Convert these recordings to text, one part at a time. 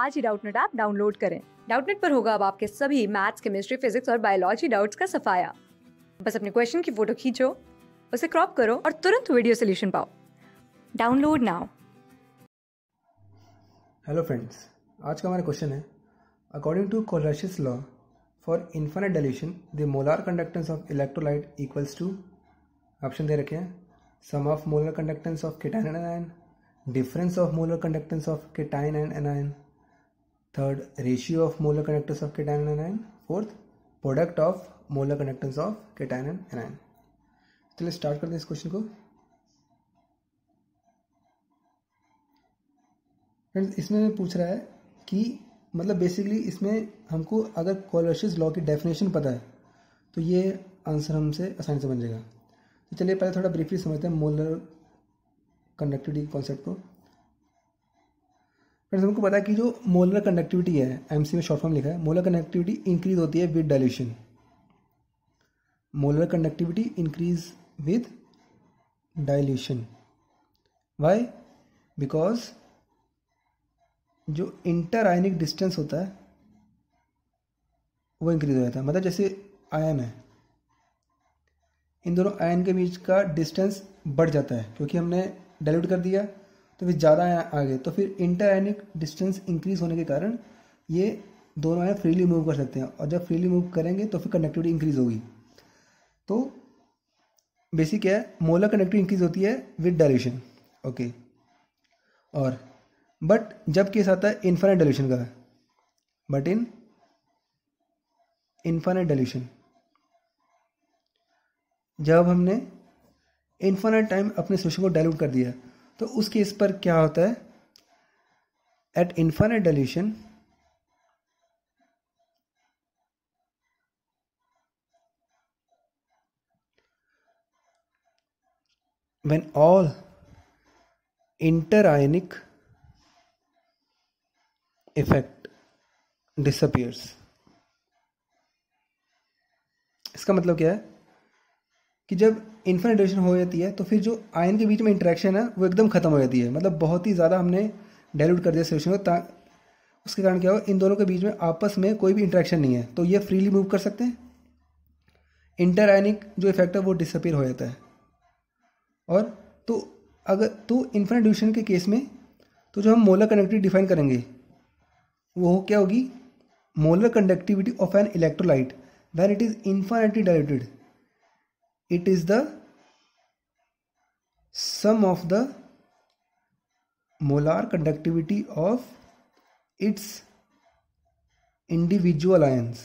आज ही Doubtnut app download करें डाउटनेट पर होगा अब आपके सभी मैथ्स केमिस्ट्री फिजिक्स और बायोलॉजी डाउट्स का सफाया बस अपने क्वेश्चन की फोटो खींचो उसे क्रॉप करो और तुरंत वीडियो सोल्यूशन पाओ डाउनलोड नाउ हेलो फ्रेंड्स आज का हमारा क्वेश्चन है according to Kohlrausch's law for infinite dilution the molar conductance of electrolyte equals to option दे रखे हैं sum of molar conductance of cation and anion difference of molar conductance of cation and anion third ratio of molar connectors of cation and anion fourth product of molar connectors of cation and anion चलिए start करते हैं इस question को friends इसमें पूछ रहा है कि मतलब बेसिकली इसमें हमको अगर कॉलोशिस लॉ की डेफिनेशन पता है तो ये आंसर हमसे आसानी से बन जाएगा तो चलिए पहले थोड़ा ब्रीफली समझते हैं मोलर कंडक्टिविटी कॉन्सेप्ट को फ्रेंड्स हमको पता है कि जो मोलर कंडक्टिविटी है एमसी में शॉर्ट फॉर्म लिखा है मोलर कंडक्टिविटी इंक्रीज होती है with dilution molar conductivity increase with dilution why because जो इंटर आयनिक डिस्टेंस होता है वो इंक्रीज हो जाता है मतलब जैसे आयन है इन दोनों आयन के बीच का डिस्टेंस बढ़ जाता है क्योंकि हमने डाइल्यूट कर दिया तो फिर ज़्यादा आ गए तो फिर इंटर आयनिक डिस्टेंस इंक्रीज होने के कारण ये दोनों आयन फ्रीली मूव कर सकते हैं और जब फ्रीली मूव करेंगे तो फिर कनेक्टिविटी इंक्रीज होगी तो बेसिक है मोलर कनेक्टिविटी इंक्रीज होती है विद डायल्यूशन ओके और बट जब केस आता है इन्फाइनाइट डायलेशन का बट इन इन्फाइनाइट डायलेशन जब हमने इन्फाइनाइट टाइम अपने सोशन को डायल्यूट कर दिया तो उस केस पर क्या होता है at infinite dilution all inter ionic effect disappears इसका मतलब क्या है कि जब इन्फेनेडेशन हो जाती है तो फिर जो आयन के बीच में इंट्रैक्शन है वो एकदम खत्म हो जाती है मतलब बहुत ही ज़्यादा हमने डायल्यूट कर दिया सोल्यूशन को ता उसके कारण क्या हो इन दोनों के बीच में आपस में कोई भी इंट्रैक्शन नहीं है तो ये फ्रीली मूव कर सकते हैं इंटर आयनिक जो इफेक्ट है वो डिसअपियर हो जाता है और तो अगर तो इन्फिनेट ड्यूशन के केस में तो जो हम मोलर कनेक्टिविटी डिफाइन करेंगे वो क्या होगी molar conductivity of an electrolyte when it is infinitely diluted it is the sum of the molar conductivity of its individual ions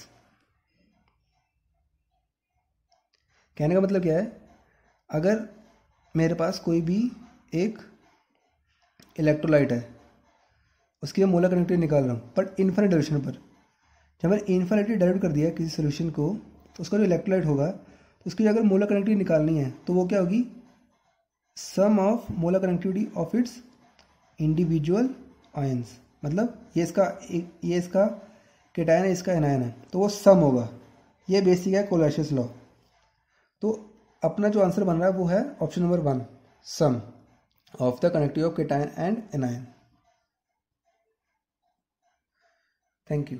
कहने का मतलब क्या है अगर मेरे पास कोई भी एक इलेक्ट्रोलाइट है उसकी मैं मोला कनेक्टिविटी निकाल रहा हूँ बट इन्फाइनाइट डायरेक्शन पर जब मैंने इन्फाइनाइटली डायरेक्ट कर दिया किसी सोल्यूशन को तो उसका जो इलेक्ट्रोलाइट होगा तो इसकी अगर मोलर कनेक्टिविटी निकालनी है तो वो क्या होगी sum of molar connectivity of its individual ions मतलब ये इसका ये इसका केटायन है इसका एनायन है तो वो सम होगा ये बेसिक है कोलाशियस लॉ तो अपना जो आंसर बन रहा है वो है option number one sum of the conductive of cation and anion thank you